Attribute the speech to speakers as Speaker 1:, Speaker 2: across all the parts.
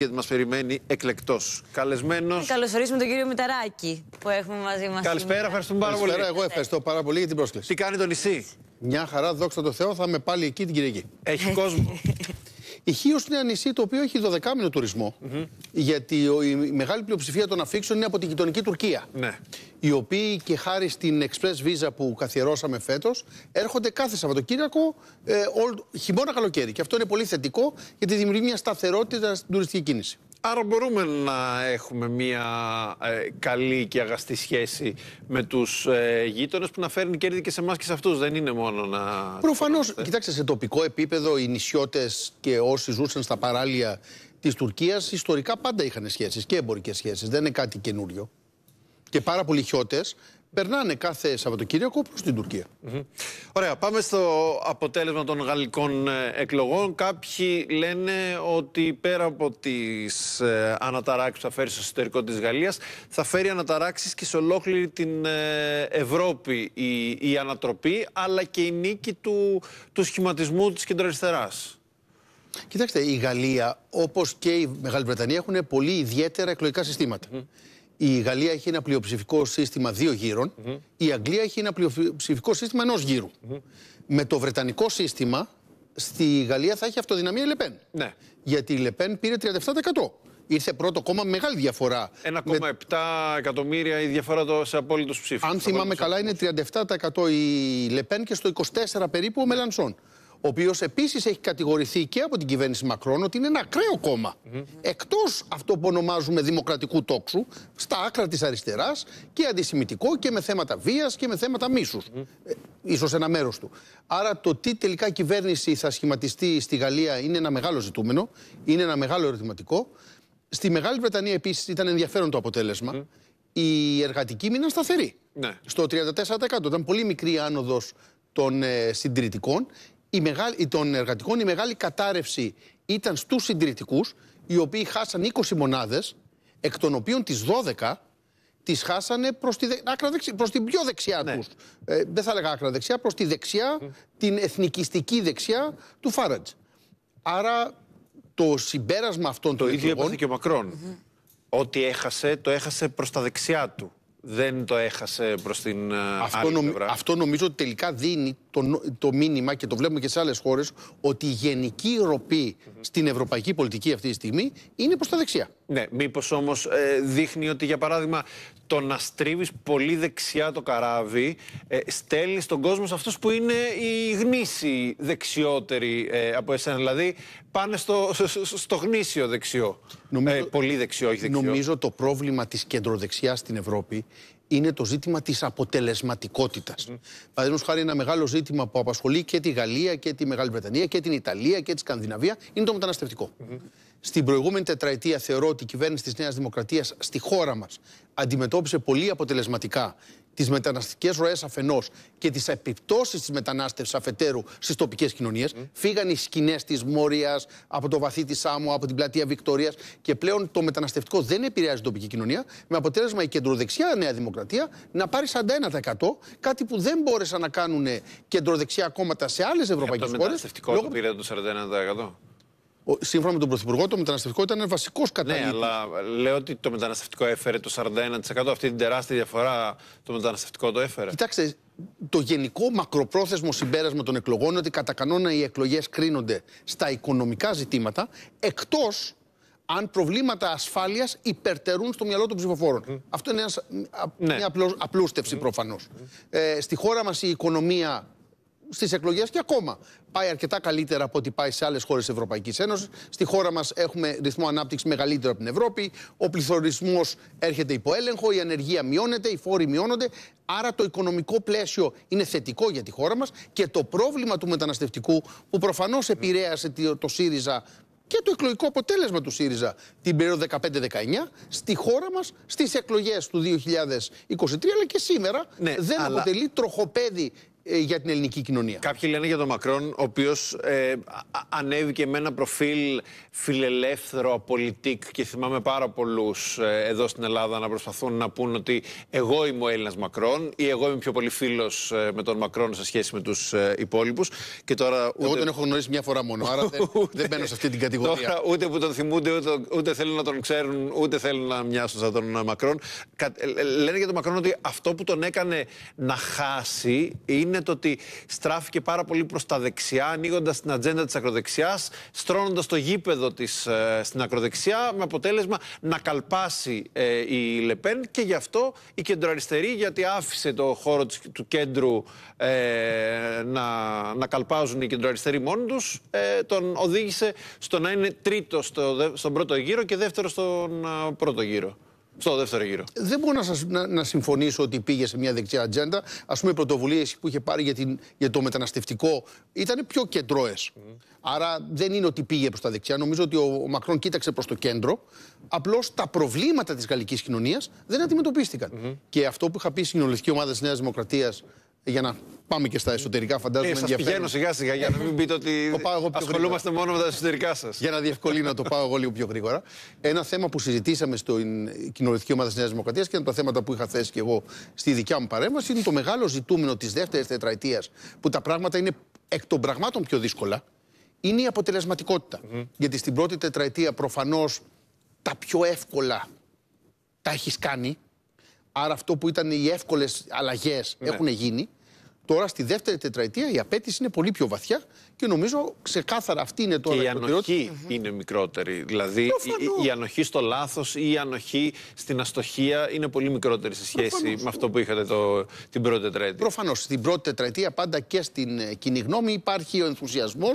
Speaker 1: γιατί μας περιμένει εκλεκτός. Καλεσμένος. Ε, καλωσορίζουμε τον κύριο Μηταράκη που έχουμε μαζί μας. Καλησπέρα, ευχαριστούμε πάρα πολύ. Καλησπέρα, εγώ ευχαριστώ πάρα πολύ για την πρόσκληση. Τι κάνει το νησί. Μια χαρά, δόξα τω Θεώ,
Speaker 2: θα είμαι πάλι εκεί την Κυριακή. Έχει κόσμο. Η Χίο είναι ένα νησί το οποίο έχει 12 μήνο Γιατί η μεγάλη πλειοψηφία των αφήξεων είναι από την γειτονική Τουρκία. Ναι. Οι οποίοι και χάρη στην Express Visa που καθιερώσαμε φέτος έρχονται κάθε Σαββατοκύριακο, ε, χειμώνα καλοκαίρι. Και αυτό είναι πολύ θετικό γιατί δημιουργεί μια σταθερότητα στην τουριστική κίνηση.
Speaker 1: Άρα μπορούμε να έχουμε μια ε, καλή και αγαστή σχέση με τους ε, γείτονες που να φέρνει κέρδη και σε εμάς και σε αυτούς. Δεν είναι μόνο να...
Speaker 2: Προφανώς, κοιτάξτε, σε τοπικό επίπεδο οι νησιώτες και όσοι ζούσαν στα παράλια της Τουρκίας ιστορικά πάντα είχαν σχέσεις και εμπορικές σχέσεις. Δεν είναι κάτι καινούριο. Και πάρα πολλοί περνάνε κάθε Σαββατοκύριακο προ την τουρκια
Speaker 1: Ωραία, πάμε στο αποτέλεσμα των γαλλικών ε, εκλογών. Κάποιοι λένε ότι πέρα από τις ε, αναταράξεις που θα φέρει στο εσωτερικό της Γαλλίας, θα φέρει αναταράξεις και σε ολόκληρη την ε, Ευρώπη η, η, ανατροπή, αλλά και η νίκη του, του σχηματισμού της κεντροαριστεράς.
Speaker 2: Κοιτάξτε, η Γαλλία, όπως και η Μεγάλη Βρετανία, έχουν πολύ ιδιαίτερα εκλογικά η Γαλλία έχει ένα πλειοψηφικό σύστημα δύο γύρων. Η Αγγλία έχει ένα πλειοψηφικό σύστημα ενός γύρου. Με το βρετανικό σύστημα, στη Γαλλία θα έχει αυτοδυναμία η Λεπέν. Ναι. Γιατί η Λεπέν πήρε 37%. Ήρθε πρώτο κόμμα με μεγάλη διαφορά.
Speaker 1: 1,7 με... εκατομμύρια η διαφορά το, σε απόλυτο ψήφους. Αν θυμάμαι καλά,
Speaker 2: είναι 37% η Λεπέν και στο 24% περίπου ο Μελανσόν. Ναι ο οποίος επίσης έχει κατηγορηθεί και από την κυβέρνηση Μακρόν ότι είναι ένα ακραίο κόμμα. Εκτός αυτό που ονομάζουμε δημοκρατικού τόξου, στα άκρα της αριστεράς και αντισημητικό και με θέματα βίας και με θέματα μίσους. Ε, ίσως ένα μέρος του. Άρα το τι τελικά κυβέρνηση θα σχηματιστεί στη Γαλλία είναι ένα μεγάλο ζητούμενο, είναι ένα μεγάλο ερωτηματικό. Στη Μεγάλη Βρετανία επίσης ήταν ενδιαφέρον το αποτέλεσμα. Mm-hmm. Οι εργατικοί μείναν σταθεροί. Ναι. Στο 34% ήταν πολύ μικρή άνοδος των ε, συντηρητικών η μεγάλη, των εργατικών, η μεγάλη κατάρρευση ήταν στους συντηρητικούς, οι οποίοι χάσαν 20 μονάδες, εκ των οποίων τις 12 τις χάσανε προς, τη, άκρα προς την πιο δεξιά ναι. τους. Ε, δεν θα έλεγα άκρα δεξιά, προς τη δεξιά, την εθνικιστική
Speaker 1: δεξιά του Φάρατζ. Άρα το συμπέρασμα αυτών το των ίδιο εκλογών... και ο Μακρόν. Ό,τι έχασε, το έχασε προς τα δεξιά του δεν το έχασε προς την ε, αυτό άλλη
Speaker 2: Αυτό νομίζω ότι τελικά δίνει το, το μήνυμα και το βλέπουμε και σε άλλες χώρες ότι η γενική στην ευρωπαϊκή πολιτική αυτή τη στιγμή είναι προς τα δεξιά.
Speaker 1: Ναι, μήπως όμως ε, δείχνει ότι για παράδειγμα το να στρίβεις πολύ δεξιά το καράβι ε, στέλνεις τον κόσμο σε αυτούς που είναι οι γνήσιοι δεξιότεροι ε, από εσένα. Δηλαδή πάνε στο, στο γνήσιο δεξιό. Νομίζω, ε, πολύ δεξιό, όχι δεξιό. Νομίζω
Speaker 2: το πρόβλημα της κεντροδεξιάς στην Ευρώπη είναι το ζήτημα της αποτελεσματικότητας. Mm. Παραδείγματος χάρη, ένα μεγάλο ζήτημα που απασχολεί και τη Γαλλία και τη Μεγάλη Βρετανία και την Ιταλία και τη Σκανδιναβία είναι το μεταναστευτικό. Στην προηγούμενη τετραετία θεωρώ ότι η κυβέρνηση της Νέας Δημοκρατίας στη χώρα μας αντιμετώπισε πολύ αποτελεσματικά τις μεταναστικές ροές αφενός και τις επιπτώσεις της μετανάστευσης αφετέρου στις τοπικές κοινωνίες. Mm. Φύγαν οι σκηνές της Μόριας, από το βαθύ της Σάμου, από την πλατεία Βικτορίας και πλέον το μεταναστευτικό δεν επηρεάζει την τοπική κοινωνία. Με αποτέλεσμα η κεντροδεξιά Νέα Δημοκρατία να πάρει 41%, κάτι που δεν μπόρεσαν να κάνουν κεντροδεξιά κόμματα σε άλλες ευρωπαϊκές χώρε. Το μεταναστευτικό λόγω...
Speaker 1: πήρε το 41%
Speaker 2: σύμφωνα με τον Πρωθυπουργό, το μεταναστευτικό ήταν βασικό καταλήτη. Ναι,
Speaker 1: αλλά λέω ότι το μεταναστευτικό έφερε το 41%. Αυτή την τεράστια διαφορά το μεταναστευτικό το έφερε.
Speaker 2: Κοιτάξτε, το γενικό μακροπρόθεσμο συμπέρασμα των εκλογών είναι ότι κατά κανόνα οι εκλογές κρίνονται στα οικονομικά ζητήματα, εκτός αν προβλήματα ασφάλειας υπερτερούν στο μυαλό των ψηφοφόρων. Αυτό είναι ένας, μια ναι. απλούστευση mm. προφανώς. Ε, στη χώρα μας η οικονομία στις εκλογές και ακόμα πάει αρκετά καλύτερα από ό,τι πάει σε άλλες χώρες της Ευρωπαϊκής Ένωσης. Στη χώρα μας έχουμε ρυθμό ανάπτυξης μεγαλύτερο από την Ευρώπη. Ο πληθωρισμός έρχεται υπό έλεγχο, η ανεργία μειώνεται, οι φόροι μειώνονται. Άρα το οικονομικό πλαίσιο είναι θετικό για τη χώρα μας και το πρόβλημα του μεταναστευτικού που προφανώς επηρέασε το ΣΥΡΙΖΑ και το εκλογικό αποτέλεσμα του ΣΥΡΙΖΑ την περίοδο 15-19 στη χώρα μας, στις εκλογές του 2023, αλλά και σήμερα ναι, δεν αποτελεί τροχοπέδι ε, για την ελληνική κοινωνία.
Speaker 1: Κάποιοι λένε για τον Μακρόν, ο οποίος ε, ανέβηκε με ένα προφίλ φιλελεύθερο, απολυτικ και θυμάμαι πάρα πολλούς ε, εδώ στην Ελλάδα να προσπαθούν να πούν ότι εγώ είμαι ο Έλληνας Μακρόν ή εγώ είμαι πιο πολύ φίλος με τον Μακρόν σε σχέση με τους ε, υπόλοιπους. Ούτε... Εγώ τον έχω γνωρίσει μια φορά μόνο, άρα δεν,
Speaker 2: δεν μπαίνω σε αυτή την κατηγορία. Τώρα,
Speaker 1: ούτε που τον θυμούνται, ούτε, ούτε θέλουν να τον ξέρουν, ούτε θέλουν να μοιάσουν σαν τον Μακρόν. Λένε για τον Μακρόν ότι αυτό που τον έκανε να χάσει είναι το ότι στράφηκε πάρα πολύ προς τα δεξιά, ανοίγοντας την ατζέντα της ακροδεξιάς, στρώνοντας το γήπεδο της ε, στην ακροδεξιά, με αποτέλεσμα να καλπάσει ε, η Λεπέν και γι' αυτό η κεντροαριστερή, γιατί άφησε το χώρο του κέντρου ε, να, να καλπάζουν οι κεντροαριστεροί μόνοι τους, ε, τον οδήγησε στο να είναι τρίτο στον πρώτο γύρο και δεύτερο στον πρώτο γύρο στο δεύτερο γύρο.
Speaker 2: Δεν μπορώ να, να, συμφωνήσω ότι πήγε σε μια δεξιά ατζέντα. Ας πούμε, οι πρωτοβουλίες που είχε πάρει για, την, για το μεταναστευτικό ήταν πιο κεντρώες. Άρα δεν είναι ότι πήγε προς τα δεξιά. Νομίζω ότι ο, Μακρόν κοίταξε προς το κέντρο. Απλώς τα προβλήματα της γαλλικής κοινωνίας δεν αντιμετωπιστηκαν Και αυτό που είχα πει στην Ομάδα της Νέας Δημοκρατίας για να πάμε και στα εσωτερικά, φαντάζομαι. Ε, σας πηγαίνω σιγά σιγά για να
Speaker 1: μην πείτε ότι ασχολούμαστε μόνο με τα εσωτερικά σας. Για να διευκολύνω, το πάω εγώ λίγο πιο γρήγορα.
Speaker 2: Ένα θέμα που συζητήσαμε στην κοινοβουλευτική ομάδα της Νέας Δημοκρατίας και ένα από τα θέματα που είχα θέσει και εγώ στη δικιά μου παρέμβαση είναι το μεγάλο ζητούμενο της δεύτερης τετραετίας που τα πράγματα είναι εκ των πραγμάτων πιο δύσκολα. Είναι η αποτελεσματικότητα. Mm -hmm. Γιατί στην πρώτη τετραετία προφανώς τα πιο εύκολα τα έχεις κάνει Άρα αυτό που ήταν οι εύκολες αλλαγές ναι. έχουν γίνει. Τώρα στη δεύτερη τετραετία η απέτηση είναι πολύ πιο βαθιά και νομίζω ξεκάθαρα αυτή είναι τώρα και η,
Speaker 1: ανοχή είναι μικρότερη. Δηλαδή η, ανοχή στο λάθος ή η ανοχή στην αστοχία είναι πολύ μικρότερη σε σχέση με αυτό που είχατε το, την πρώτη τετραετία.
Speaker 2: Προφανώς. Στην πρώτη τετραετία πάντα και στην ε, κοινή γνώμη υπάρχει ο ενθουσιασμός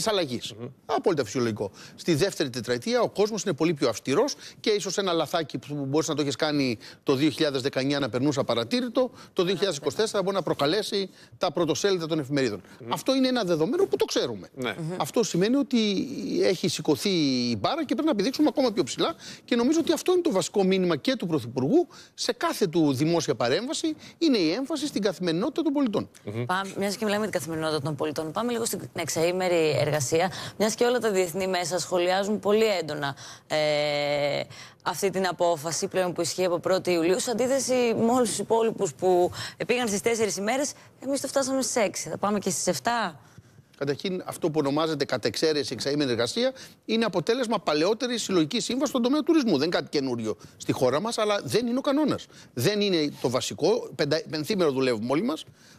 Speaker 2: της αλλαγής. Mm-hmm. Απόλυτα φυσιολογικό. Στη δεύτερη τετραετία ο κόσμος είναι πολύ πιο αυστηρός και ίσως ένα λαθάκι που μπορείς να το έχεις κάνει το 2019 να περνούσε απαρατήρητο, το 2024 μπορεί να προκαλέσει τα πρωτοσέλιδα των εφημεριδων ναι. Αυτό είναι ένα δεδομένο που το ξέρουμε. Ναι. Αυτό σημαίνει ότι έχει σηκωθεί η μπάρα και πρέπει να επιδείξουμε ακόμα πιο ψηλά και νομίζω ότι αυτό είναι το βασικό μήνυμα και του Πρωθυπουργού σε κάθε του δημόσια παρέμβαση είναι η έμφαση στην καθημερινότητα των πολιτών.
Speaker 1: Πάμε, μιας και μιλάμε για την καθημερινότητα των πολιτών, πάμε λίγο στην εξαήμερη συνεργασία, μιας και όλα τα διεθνή μέσα σχολιάζουν πολύ έντονα ε, αυτή την απόφαση πλέον που ισχύει από 1η Ιουλίου, σε αντίθεση με όλους τους υπόλοιπους που πήγαν στις 4 ημέρες, εμείς το φτάσαμε στις 6. Θα πάμε και στις 7.
Speaker 2: Καταρχήν, αυτό που ονομάζεται κατεξαίρεση εξαήμενη εργασία είναι αποτέλεσμα παλαιότερης συλλογικής σύμβασης στον τομέα του τουρισμού. Δεν είναι κάτι καινούριο στη χώρα μας, αλλά δεν είναι ο κανόνας. Δεν είναι το βασικό. Πεντα... Πενθήμερο δουλεύουμε όλοι μας.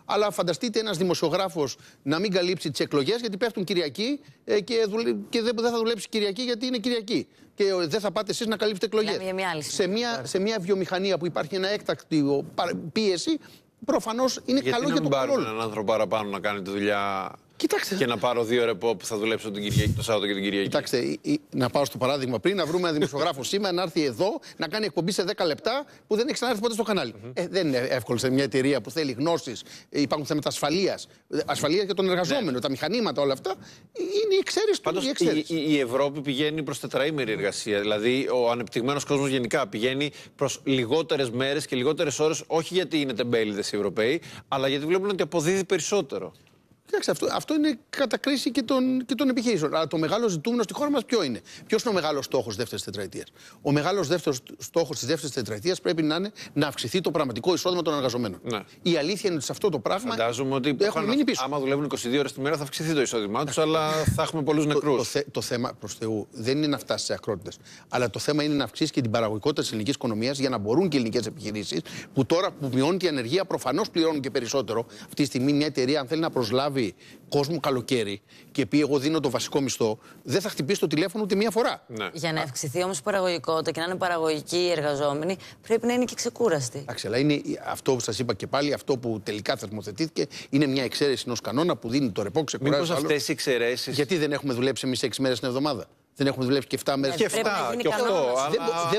Speaker 2: Αλλά φανταστείτε ένας δημοσιογράφος να μην καλύψει τις εκλογές γιατί πέφτουν Κυριακή ε, και, και δεν θα δουλέψει Κυριακή γιατί είναι Κυριακή και ε, δεν θα πάτε εσείς να καλύψετε εκλογές. Σε, μια, σε μια βιομηχανία που υπάρχει ένα έκτακτη πίεση, προφανώς είναι καλό για τον παρόλο. έναν
Speaker 1: άνθρωπο παραπάνω να κάνει τη δουλειά Κοιτάξτε. Και να πάρω δύο ρεπό που θα δουλέψω τον Κυριακή, το Σάββατο και την Κυριακή.
Speaker 2: Κοιτάξτε, ή, ή, να πάω στο παράδειγμα πριν, να βρούμε ένα δημοσιογράφο σήμερα να έρθει εδώ να κάνει εκπομπή σε 10 λεπτά που δεν έχει ξανάρθει ποτέ στο κανάλι. ε, δεν είναι εύκολο σε μια εταιρεία που θέλει γνώσεις, υπάρχουν θέματα ασφαλείας. Ασφαλεία για τον ναι. εργαζόμενο, τα μηχανήματα, όλα αυτά. Ε, είναι η εξαίρεση του. Η, η, η
Speaker 1: Ευρώπη πηγαίνει προς τετραήμερη εργασία. Δηλαδή, ο ανεπτυγμένος κόσμος γενικά πηγαίνει προς λιγότερες μέρες και λιγότερες ώρες, όχι γιατί είναι τεμπέληδες οι Ευρωπαίοι, αλλά γιατί βλέπουν ότι αποδίδει περισσότερο.
Speaker 2: Κοιτάξτε, αυτό, αυτό είναι κατά κρίση και των, και των επιχειρήσεων. Αλλά το μεγάλο ζητούμενο στη χώρα μας ποιο είναι. Ποιος είναι ο μεγάλος στόχος δεύτερης τετραετίας. Ο μεγάλος δεύτερος στόχος της δεύτερης τετραετίας πρέπει να είναι να αυξηθεί το πραγματικό εισόδημα των εργαζομένων. Ναι. Η αλήθεια είναι ότι σε αυτό το
Speaker 1: πράγμα. Φαντάζομαι
Speaker 2: ότι έχουν μείνει πίσω. Άμα
Speaker 1: δουλεύουν 22 ώρες τη μέρα θα αυξηθεί το εισόδημά τους,
Speaker 2: αλλά θα έχουμε πολλούς νεκρού. Το, το, το θέμα προς Θεού δεν είναι να φτάσεις σε ακρότητες. Αλλά το θέμα είναι να αυξήσεις και την παραγωγικότητα της ελληνικής οικονομίας για να μπορούν και οι ελληνικές επιχειρήσεις που τώρα που μειώνει η ανεργία προφανώς πληρώνουν και περισσότερο. Αυτή τη στιγμή μια εταιρεία, αν θέλει να προσλάβει λάβει κόσμο καλοκαίρι και πει εγώ δίνω το βασικό μισθό, δεν θα χτυπήσει το τηλέφωνο ούτε μία φορά.
Speaker 1: Ναι. Για να αυξηθεί όμως η παραγωγικότητα και να είναι παραγωγικοί οι εργαζόμενοι, πρέπει να είναι και ξεκούραστοι. Εντάξει,
Speaker 2: αλλά είναι αυτό που σας είπα και πάλι, αυτό που τελικά θεσμοθετήθηκε, είναι μια εξαίρεση ενός κανόνα που δίνει το ρεπό ξεκούραστο. Μήπω αυτές οι
Speaker 1: εξαιρέσεις.
Speaker 2: Γιατί δεν έχουμε δουλέψει εμείς 6 μέρες την εβδομάδα δεν έχουμε δουλέψει και 7 μέρες. Και 7 και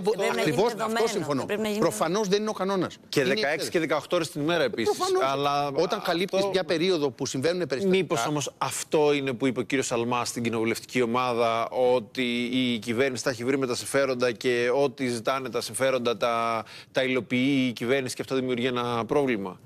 Speaker 2: 8. Ακριβώ αυτό συμφωνώ. Προφανώς δεν είναι ο κανόνας. Και 16 και
Speaker 1: 18 ώρες την ημέρα επίση.
Speaker 2: Αλλά όταν καλύπτεις μια περίοδο που συμβαίνουν περιστατικά. Μήπως όμως
Speaker 1: αυτό είναι που είπε ο κύριος Αλμά στην κοινοβουλευτική ομάδα ότι η κυβέρνηση τα έχει βρει με τα συμφέροντα και ό,τι ζητάνε τα συμφέροντα τα, τα υλοποιεί η κυβέρνηση και αυτό δημιουργεί ένα πρόβλημα.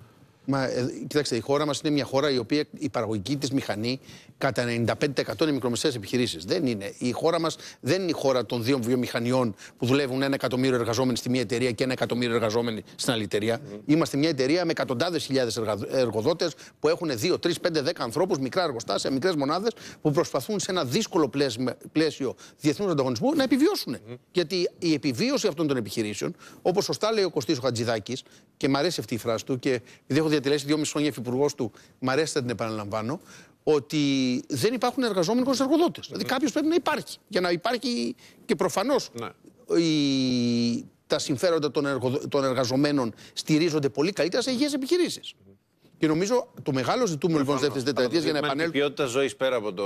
Speaker 2: Μα, ε, κοιτάξτε, η χώρα μας είναι μια χώρα η οποία η παραγωγική της μηχανή κατά 95% είναι μικρομεσαίες επιχειρήσεις. Δεν είναι. Η χώρα μας δεν είναι η χώρα των δύο βιομηχανιών που δουλεύουν ένα εκατομμύριο εργαζόμενοι στη μία εταιρεία και ένα εκατομμύριο εργαζόμενοι στην άλλη εταιρεία. Mm. Είμαστε μια εταιρεία με εκατοντάδες χιλιάδες εργοδότες που έχουν 2, 3, 5, 10 ανθρώπους, μικρά εργοστάσια, μικρές μονάδες που προσπαθούν σε ένα δύσκολο πλαίσιο, πλαίσιο διεθνούς ανταγωνισμού να επιβιώσουν. Mm. Γιατί η επιβίωση αυτών των επιχειρήσεων, όπως σωστά λέει ο Κωστής ο Χατζηδάκης, και μου αρέσει αυτή η φράση του και έχω σε δυόμιση χρόνια υφυπουργός του, μ' αρέσει να την επαναλαμβάνω, ότι δεν υπάρχουν εργαζόμενοι χωρί εργοδότες. Δηλαδή κάποιος πρέπει να υπάρχει. Για να υπάρχει και προφανώς ναι. τα συμφέροντα των, των εργαζομένων στηρίζονται πολύ καλύτερα σε υγιές επιχειρήσεις. Και νομίζω το μεγάλο ζητούμενο λοιπόν τη δεύτερη για να επανέλθουμε.
Speaker 1: Υπάρχει ποιότητα ζωής πέρα από το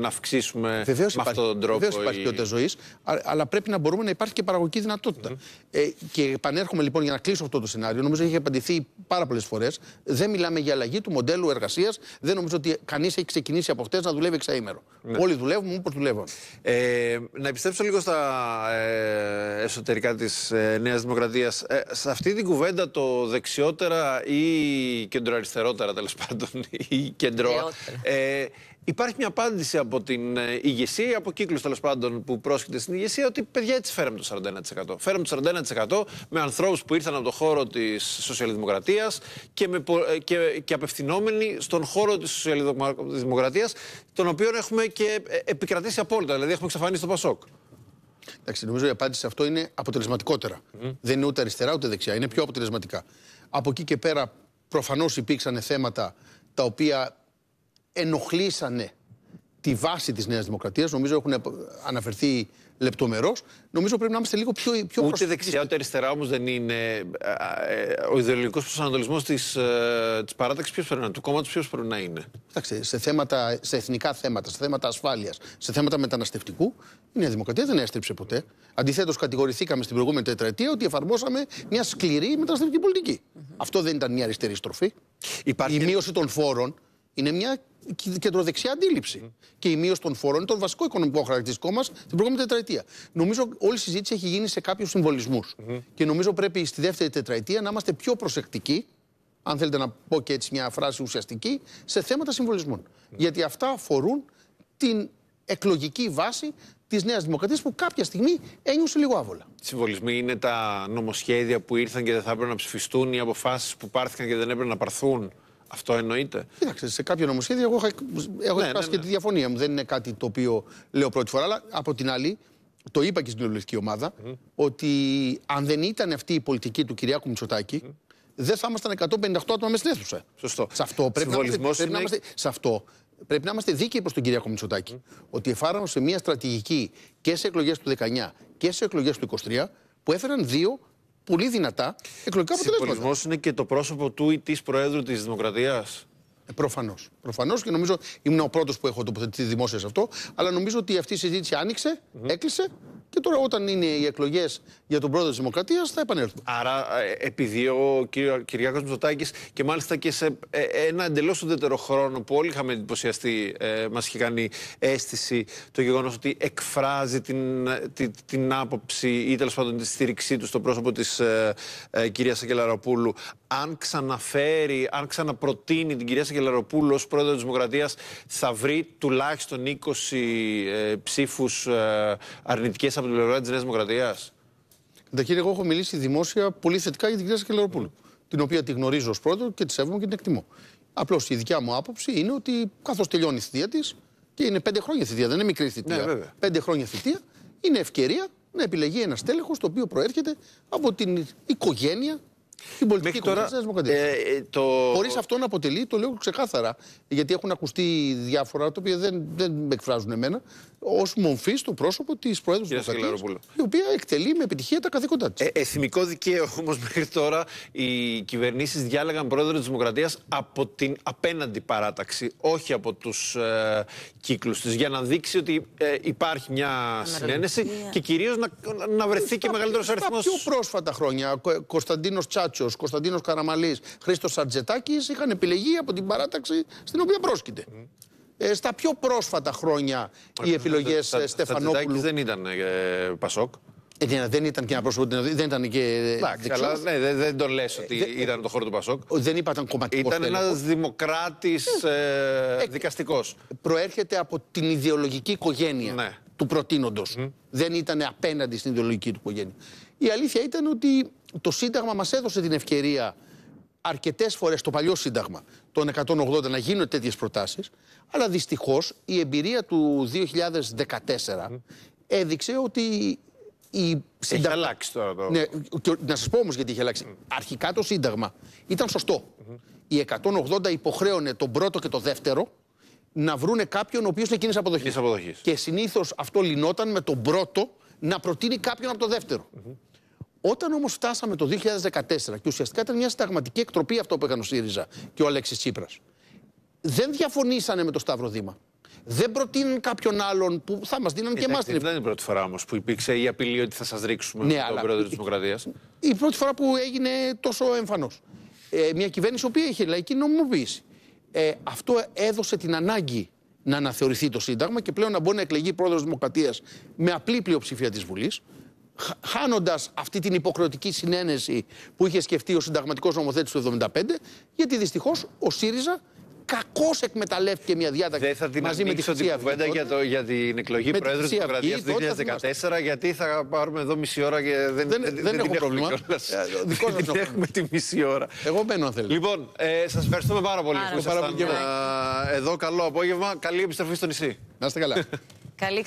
Speaker 1: να αυξήσουμε βεβαίως με αυτόν τον τρόπο. Βεβαίως υπάρχει ή... ποιότητα ζωής, αλλά πρέπει
Speaker 2: να μπορούμε να υπάρχει και παραγωγική δυνατότητα. Mm-hmm. Ε, και επανέρχομαι λοιπόν για να κλείσω αυτό το σενάριο. Νομίζω έχει απαντηθεί πάρα πολλές φορές. Δεν μιλάμε για αλλαγή του μοντέλου εργασίας. Δεν νομίζω ότι κανείς έχει ξεκινήσει από χτες να δουλεύει εξαήμερο. Ναι. Όλοι δουλεύουμε όπω δουλεύουν.
Speaker 1: Ε, να επιστρέψω λίγο στα ε, εσωτερικά της ε, Νέας Δημοκρατίας. Ε, σε αυτή την κουβέντα το δεξιότερα ή κεντροαριστερότερα τέλος πάντων ή κέντρο... Ε, υπάρχει μια απάντηση από την ε, ηγεσία, από κύκλους τέλος πάντων που πρόσκειται στην ηγεσία, ότι παιδιά έτσι φέραμε το 41%. Φέραμε το 41% με ανθρώπους που ήρθαν από το χώρο της σοσιαλδημοκρατίας και, ε, και, και απευθυνόμενοι στον χώρο της σοσιαλδημοκρατία, τον οποίο έχουμε και ε, επικρατήσει απόλυτα. Δηλαδή έχουμε εξαφανίσει το Πασόκ. Εντάξει,
Speaker 2: νομίζω η απάντηση σε αυτό είναι αποτελεσματικότερα. Δεν είναι ούτε αριστερά ούτε δεξιά. Είναι πιο αποτελεσματικά. Από εκεί και πέρα, Προφανώς υπήρξαν θέματα τα οποία ενοχλήσανε τη βάση της Νέας Δημοκρατίας. Νομίζω έχουν αναφερθεί λεπτομερός, νομίζω πρέπει να είμαστε λίγο πιο. πιο Ούτε δεξιά
Speaker 1: ούτε αριστερά όμως δεν είναι. Ε, ο ιδεολογικός προσανατολισμός της της ε, παράταξης ποιος πρέπει να είναι, του κόμματος ποιος πρέπει να είναι.
Speaker 2: Κοιτάξτε, σε, θέματα, σε εθνικά θέματα, σε θέματα ασφάλειας, σε θέματα μεταναστευτικού, η Νέα Δημοκρατία δεν έστριψε ποτέ. Αντιθέτως, κατηγορηθήκαμε στην προηγούμενη τετραετία ότι εφαρμόσαμε μια σκληρή μεταναστευτική Αυτό δεν ήταν μια αριστερή στροφή. Υπάρχει... Η μείωση των φόρων είναι μια κεντροδεξιά αντίληψη. Mm. Και η μείωση των φόρων είναι το βασικό οικονομικό χαρακτηριστικό μας την προηγούμενη τετραετία. Νομίζω όλη η συζήτηση έχει γίνει σε κάποιους συμβολισμούς. Και νομίζω πρέπει στη δεύτερη τετραετία να είμαστε πιο προσεκτικοί, αν θέλετε να πω και έτσι μια φράση ουσιαστική, σε θέματα συμβολισμών. Γιατί αυτά αφορούν την εκλογική βάση της Νέας Δημοκρατίας που κάποια στιγμή ένιωσε λίγο άβολα.
Speaker 1: Συμβολισμοί είναι τα νομοσχέδια που ήρθαν και δεν θα έπρεπε να ψηφιστούν, οι αποφάσεις που πάρθηκαν και δεν έπρεπε να παρθούν. Αυτό εννοείται.
Speaker 2: Κοίταξε, σε κάποιο νομοσχέδιο εγώ έχω ναι, εκφράσει ναι, ναι, τη διαφωνία μου. Δεν είναι κάτι το οποίο λέω πρώτη φορά. Αλλά από την άλλη, το είπα και στην κοινοβουλευτική ομάδα, ότι αν δεν ήταν αυτή η πολιτική του Κυριάκου Μητσοτάκη, δεν θα ήμασταν 158 άτομα με στην αίθουσα. Σωστό. Σε αυτό πρέπει να είμαστε, είναι... πρέπει να είμαστε, σε αυτό πρέπει να είμαστε δίκαιοι προς τον Κυριάκο Μητσοτάκη. Ότι Ότι σε μια στρατηγική και σε εκλογές του 19 και σε εκλογές του 23 που έφεραν δύο πολύ δυνατά εκλογικά αποτελέσματα. Συμπολισμός είναι και το πρόσωπο του ή της Προέδρου της Δημοκρατίας. Ε, Προφανώς. Προφανώς και νομίζω ήμουν ο πρώτος που έχω τοποθετηθεί δημόσια σε αυτό. Αλλά νομίζω ότι αυτή η συζήτηση άνοιξε, mm-hmm. αυτη η συζητηση ανοιξε εκλεισε και τώρα, όταν είναι οι εκλογές για τον πρόεδρο της Δημοκρατίας, θα επανέλθουμε.
Speaker 1: Άρα, ε, επειδή ο Κυριάκος Μητσοτάκης και μάλιστα και σε ε, ένα εντελώς ουδέτερο χρόνο που όλοι είχαμε εντυπωσιαστεί, ε, μας είχε κάνει αίσθηση το γεγονός ότι εκφράζει την, την, την άποψη ή τέλος πάντων τη στήριξή του στο πρόσωπο της ε, ε, κυρίας Σακελαροπούλου, αν ξαναφέρει, αν ξαναπροτείνει την κυρία Σακελαροπούλου ως πρόεδρο της Δημοκρατίας, θα βρει τουλάχιστον 20 ε, ψήφους ε, αρνητικές από την πλευρά της Νέας Δημοκρατίας.
Speaker 2: Καταρχήν εγώ έχω μιλήσει δημόσια πολύ θετικά για την κυρία Σκελεροπούλου. Την οποία τη γνωρίζω ως πρόεδρο και τη σέβομαι και την εκτιμώ. Απλώς η δικιά μου άποψη είναι ότι καθώς τελειώνει η θητεία της, και είναι πέντε χρόνια θητεία, δεν είναι μικρή θητεία. Ναι, πέντε χρόνια θητεία είναι ευκαιρία να επιλεγεί ένας τέλεχος το οποίο προέρχεται από την οικογένεια την πολιτική Μέχρι τώρα, ε, ε, το... Χωρίς αυτό να αποτελεί, το λέω ξεκάθαρα, γιατί έχουν ακουστεί διάφορα τα οποία δεν, δεν με εκφράζουν εμένα, ως μομφή στο πρόσωπο της Προέδρου του Δημοκρατία. η οποία
Speaker 1: εκτελεί με επιτυχία
Speaker 2: τα καθήκοντά της. Ε,
Speaker 1: εθνικό δικαίωμα όμως μέχρι τώρα οι κυβερνήσεις διάλεγαν Πρόεδρο της Δημοκρατίας από την απέναντι παράταξη, όχι από τους ε, κύκλους της, για να δείξει ότι ε, υπάρχει μια συνένεση και κυρίως να,
Speaker 2: να βρεθει και μεγαλύτερο αριθμό. Στα πιο πρόσφατα χρόνια, Κωνσταντίνος Τσάτσος Μπάτσο, Κωνσταντίνος Καραμαλής, Χρήστος Σαρτζετάκη είχαν επιλεγεί από την παράταξη στην οποία πρόσκειται. Ε, στα πιο πρόσφατα χρόνια οι επιλογέ ε, Στεφανόπουλου.
Speaker 1: δεν ήταν ε, Πασόκ.
Speaker 2: Ε, δεν ήταν και ένα πρόσωπο, δεν ήταν και. Ε, Εντάξει,
Speaker 1: ναι, δεν, δεν το λες ότι ε, ήταν το χώρο του Πασόκ.
Speaker 2: Δεν είπα ήταν κομματικός. Ήταν ένας
Speaker 1: δημοκράτης ε, δικαστικός.
Speaker 2: Προέρχεται από την ιδεολογική οικογένεια ναι. του προτείνοντος. Δεν ήταν απέναντι στην ιδεολογική του οικογένεια. Η αλήθεια ήταν ότι το Σύνταγμα μας έδωσε την ευκαιρία αρκετές φορές το παλιό Σύνταγμα των 180 να γίνουν τέτοιες προτάσεις. Αλλά δυστυχώς η εμπειρία του 2014 έδειξε ότι. Η Έχει αλλάξει τώρα το. Ναι, να σας πω όμως γιατί έχει αλλάξει. Αρχικά το Σύνταγμα ήταν σωστό. Οι 180 υποχρέωνε τον πρώτο και το δεύτερο να βρούνε κάποιον ο οποίος είναι εκείνης αποδοχής. Και συνήθως αυτό λινόταν με τον πρώτο να προτείνει κάποιον από το δεύτερο. Όταν όμως φτάσαμε το 2014 και ουσιαστικά ήταν μια συνταγματική εκτροπή αυτό που έκανε ο ΣΥΡΙΖΑ και ο Αλέξης Τσίπρας, δεν διαφωνήσανε με το Σταύρο Δήμα. Δεν προτείνουν κάποιον άλλον που θα μας δίνανε και εμάς την
Speaker 1: Δεν είναι η πρώτη φορά όμως που υπήρξε η απειλή ότι θα σας ρίξουμε ναι, τον πρόεδρο της Δημοκρατίας.
Speaker 2: Η πρώτη φορά που έγινε τόσο εμφανώ. Ε, μια κυβέρνηση που είχε λαϊκή νομιμοποίηση. Ε, αυτό έδωσε την ανάγκη να αναθεωρηθεί το Σύνταγμα και πλέον να μπορεί να εκλεγεί πρόεδρος Δημοκρατίας με απλή πλειοψηφία της Βουλής χάνοντας αυτή την υποχρεωτική συνένεση που είχε σκεφτεί ο συνταγματικός νομοθέτης του 1975, γιατί δυστυχώς ο ΣΥΡΙΖΑ κακώς εκμεταλλεύτηκε μια διάταξη Δεν θα την μαζί την κουβέντα για, το, για την εκλογή με Προέδρου τη Δημοκρατία του
Speaker 1: 2014, γιατί θα πάρουμε εδώ μισή ώρα και δεν, δεν, δεν, δεν έχω πρόβλημα. Ε, δικό Δεν έχουμε τη μισή ώρα. Εγώ μπαίνω αν θέλετε. Λοιπόν, ε, σας ευχαριστούμε πάρα πολύ που ήσασταν ε, εδώ. Καλό απόγευμα. Καλή επιστροφή στο νησί. Να είστε καλά. Καλή